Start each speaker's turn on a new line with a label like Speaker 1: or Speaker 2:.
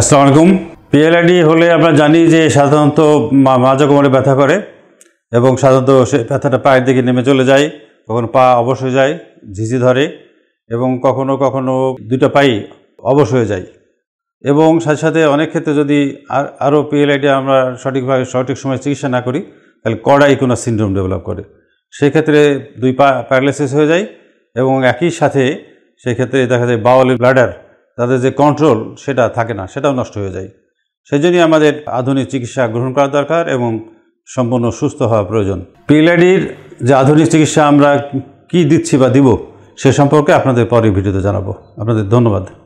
Speaker 1: আসসালামু আলাইকুম পিএলআইডি হলে আমরা জানি যে সাধারণত মাজা কোমরে ব্যথা করে এবং সাধারণত সে ব্যথাটা পায়ের দিকে নেমে চলে যায় কখনো পা অবশ হয়ে যায় ঝিঝি ধরে এবং কখনো কখনো দুইটা পাই অবশ হয়ে যায় এবং সাথে সাথে অনেক ক্ষেত্রে যদি আর আরও পিএলআইডি আমরা সঠিকভাবে সঠিক সময় চিকিৎসা না করি তাহলে কড়া ইকোনা সিন্ড্রোম ডেভেলপ করে সেক্ষেত্রে দুই পা প্যারালাইসিস হয়ে যায় এবং একই সাথে সেক্ষেত্রে দেখা যায় বাওয়ালি ব্লাডার তাদের যে কন্ট্রোল সেটা থাকে না সেটাও নষ্ট হয়ে যায় সেই জন্যই আমাদের আধুনিক চিকিৎসা গ্রহণ করা দরকার এবং সম্পূর্ণ সুস্থ হওয়া প্রয়োজন পিএলআইডির যে আধুনিক চিকিৎসা আমরা কি দিচ্ছি বা দিব সে সম্পর্কে আপনাদের পরে ভিডিওতে জানাবো আপনাদের ধন্যবাদ